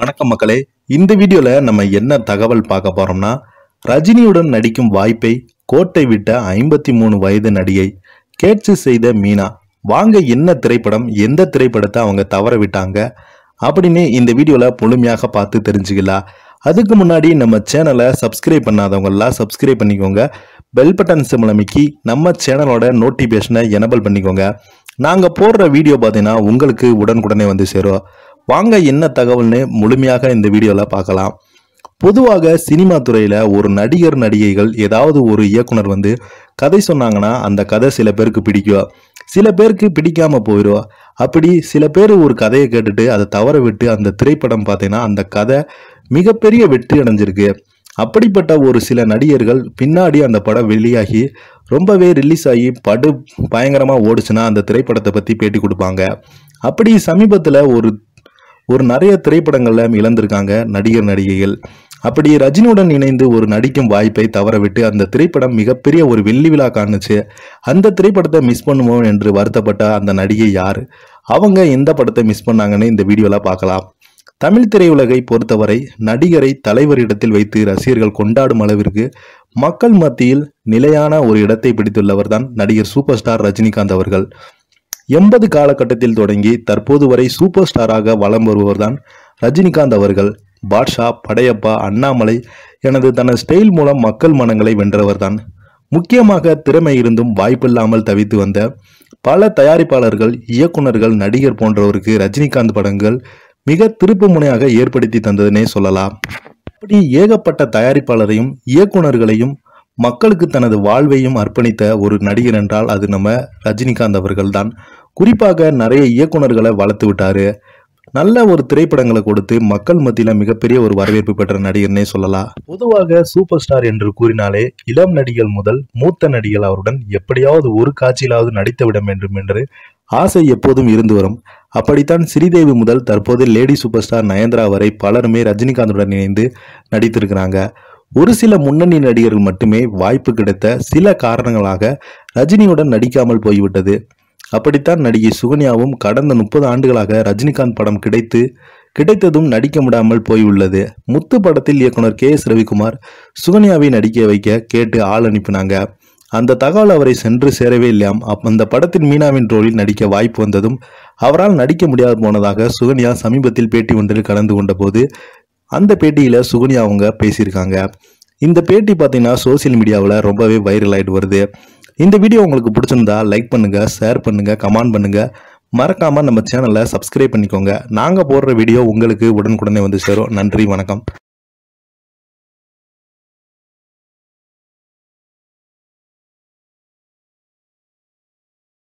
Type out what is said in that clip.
வணக்கம் மக்களே இந்த வீடியோவில் நம்ம என்ன தகவல் பார்க்க போகிறோம்னா ரஜினியுடன் நடிக்கும் வாய்ப்பை கோட்டை விட்ட ஐம்பத்தி மூணு வயது நடிகை கேட்சி செய்த மீனா வாங்க என்ன திரைப்படம் எந்த திரைப்படத்தை அவங்க தவற விட்டாங்க அப்படின்னு இந்த வீடியோவில் முழுமையாக பார்த்து தெரிஞ்சுக்கலாம் அதுக்கு முன்னாடி நம்ம சேனலை சப்ஸ்கிரைப் எல்லாம் சப்ஸ்கிரைப் பண்ணிக்கோங்க பெல் பட்டன் சிம்லமிக்கி நம்ம சேனலோட நோட்டிஃபிகேஷனை எனபிள் பண்ணிக்கோங்க நாங்கள் போடுற வீடியோ பார்த்தீங்கன்னா உங்களுக்கு உடனுக்குடனே வந்து சேரும் வாங்க என்ன தகவல்னு முழுமையாக இந்த வீடியோவில் பார்க்கலாம் பொதுவாக சினிமா துறையில் ஒரு நடிகர் நடிகைகள் ஏதாவது ஒரு இயக்குனர் வந்து கதை சொன்னாங்கன்னா அந்த கதை சில பேருக்கு பிடிக்கும் சில பேருக்கு பிடிக்காமல் போயிடும் அப்படி சில பேர் ஒரு கதையை கேட்டுட்டு அதை தவற விட்டு அந்த திரைப்படம் பார்த்தீங்கன்னா அந்த கதை மிகப்பெரிய வெற்றி அடைஞ்சிருக்கு அப்படிப்பட்ட ஒரு சில நடிகர்கள் பின்னாடி அந்த படம் வெளியாகி ரொம்பவே ரிலீஸ் ஆகி படு பயங்கரமாக ஓடுச்சுன்னா அந்த திரைப்படத்தை பற்றி பேட்டி கொடுப்பாங்க அப்படி சமீபத்தில் ஒரு ஒரு நிறைய திரைப்படங்களில் இழந்திருக்காங்க நடிகர் நடிகைகள் அப்படி ரஜினியுடன் இணைந்து ஒரு நடிக்கும் வாய்ப்பை தவறவிட்டு அந்த திரைப்படம் மிகப்பெரிய ஒரு வெள்ளி விழா காணுச்சு அந்த திரைப்படத்தை மிஸ் பண்ணுவோம் என்று வருத்தப்பட்ட அந்த நடிகை யார் அவங்க எந்த படத்தை மிஸ் பண்ணாங்கன்னு இந்த வீடியோவில் பார்க்கலாம் தமிழ் திரையுலகை பொறுத்தவரை நடிகரை தலைவரிடத்தில் வைத்து ரசிகர்கள் கொண்டாடும் அளவிற்கு மக்கள் மத்தியில் நிலையான ஒரு இடத்தை பிடித்துள்ளவர் தான் நடிகர் சூப்பர் ஸ்டார் ரஜினிகாந்த் அவர்கள் எண்பது காலகட்டத்தில் தொடங்கி தற்போது வரை சூப்பர் ஸ்டாராக வலம் வருபவர்தான் ரஜினிகாந்த் அவர்கள் பாட்ஷா படையப்பா அண்ணாமலை எனது தனது ஸ்டைல் மூலம் மக்கள் மனங்களை வென்றவர்தான் முக்கியமாக திறமை இருந்தும் வாய்ப்பில்லாமல் தவித்து வந்த பல தயாரிப்பாளர்கள் இயக்குநர்கள் நடிகர் போன்றவருக்கு ரஜினிகாந்த் படங்கள் மிக திருப்பு முனையாக ஏற்படுத்தி தந்ததுனே சொல்லலாம் இப்படி ஏகப்பட்ட தயாரிப்பாளரையும் இயக்குநர்களையும் மக்களுக்கு தனது வாழ்வையும் அர்ப்பணித்த ஒரு நடிகர் என்றால் அது நம்ம ரஜினிகாந்த் அவர்கள் தான் குறிப்பாக நிறைய இயக்குநர்களை வளர்த்து விட்டாரு நல்ல ஒரு திரைப்படங்களை கொடுத்து மக்கள் மத்தியில் மிகப்பெரிய ஒரு வரவேற்பு பெற்ற நடிகர்னே சொல்லலாம் பொதுவாக சூப்பர் ஸ்டார் என்று கூறினாலே இளம் நடிகள் முதல் மூத்த நடிகள் அவருடன் எப்படியாவது ஒரு காட்சியிலாவது நடித்து விட வேண்டும் என்று ஆசை எப்போதும் இருந்து வரும் அப்படித்தான் ஸ்ரீதேவி முதல் தற்போது லேடி சூப்பர் ஸ்டார் நயன்தரா வரை பலருமே ரஜினிகாந்துடன் இணைந்து நடித்திருக்கிறாங்க ஒரு சில முன்னணி நடிகர்கள் மட்டுமே வாய்ப்பு கிடைத்த சில காரணங்களாக ரஜினியுடன் நடிக்காமல் போய்விட்டது அப்படித்தான் நடிகை சுகன்யாவும் கடந்த முப்பது ஆண்டுகளாக ரஜினிகாந்த் படம் கிடைத்து கிடைத்ததும் நடிக்க போய் போயுள்ளது முத்து படத்தில் இயக்குனர் கே எஸ் ரவிக்குமார் சுகன்யாவை நடிக்க வைக்க கேட்டு ஆள் அனுப்பினாங்க அந்த தகவல் அவரை சென்று சேரவே இல்லையாம் அந்த படத்தின் மீனாவின் ரோலில் நடிக்க வாய்ப்பு வந்ததும் அவரால் நடிக்க முடியாது போனதாக சுகன்யா சமீபத்தில் பேட்டி ஒன்றில் கலந்து கொண்டபோது அந்த பேட்டியில் சுகன்யா அவங்க பேசியிருக்காங்க இந்த பேட்டி பார்த்தீங்கன்னா சோசியல் மீடியாவில் ரொம்பவே வைரல் ஆகிட்டு வருது இந்த வீடியோ உங்களுக்கு பிடிச்சிருந்தா லைக் பண்ணுங்கள் ஷேர் பண்ணுங்கள் கமெண்ட் பண்ணுங்கள் மறக்காமல் நம்ம சேனலை சப்ஸ்கிரைப் பண்ணிக்கோங்க நாங்கள் போடுற வீடியோ உங்களுக்கு உடனுக்குடனே வந்து சேரும் நன்றி வணக்கம்